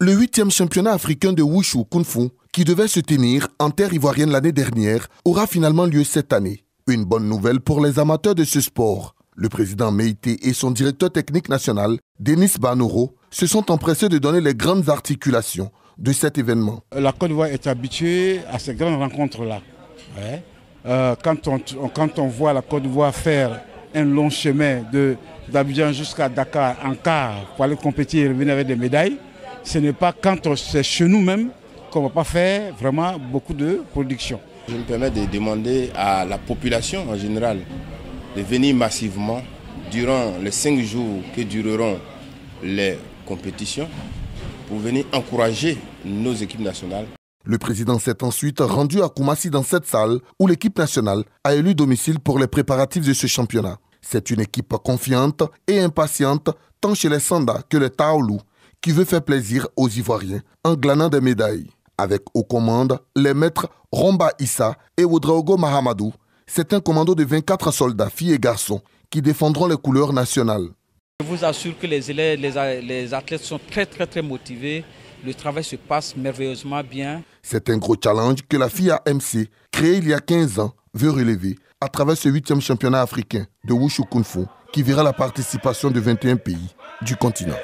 Le huitième championnat africain de Wushu Kung Fu, qui devait se tenir en terre ivoirienne l'année dernière, aura finalement lieu cette année. Une bonne nouvelle pour les amateurs de ce sport. Le président Meite et son directeur technique national, Denis Banoro, se sont empressés de donner les grandes articulations de cet événement. La Côte d'Ivoire est habituée à ces grandes rencontres-là. Euh, quand, on, voit la Côte d'Ivoire faire un long chemin d'Abidjan jusqu'à Dakar en car pour aller compétir et revenir avec des médailles, ce n'est pas quand c'est chez nous-mêmes qu'on ne va pas faire vraiment beaucoup de production. Je me permets de demander à la population en général de venir massivement durant les cinq jours que dureront les compétitions pour venir encourager nos équipes nationales. Le président s'est ensuite rendu à Koumassi dans cette salle où l'équipe nationale a élu domicile pour les préparatifs de ce championnat. C'est une équipe confiante et impatiente tant chez les Sanda que les Taolu qui veut faire plaisir aux Ivoiriens en glanant des médailles. Avec aux commandes les maîtres Romba Issa et Oudraogo Mahamadou, c'est un commando de 24 soldats, filles et garçons, qui défendront les couleurs nationales. Je vous assure que les élèves, les athlètes sont très très très motivés. Le travail se passe merveilleusement bien. C'est un gros challenge que la MC, créée il y a 15 ans, veut relever à travers ce 8e championnat africain de Wushu Kung qui verra la participation de 21 pays du continent.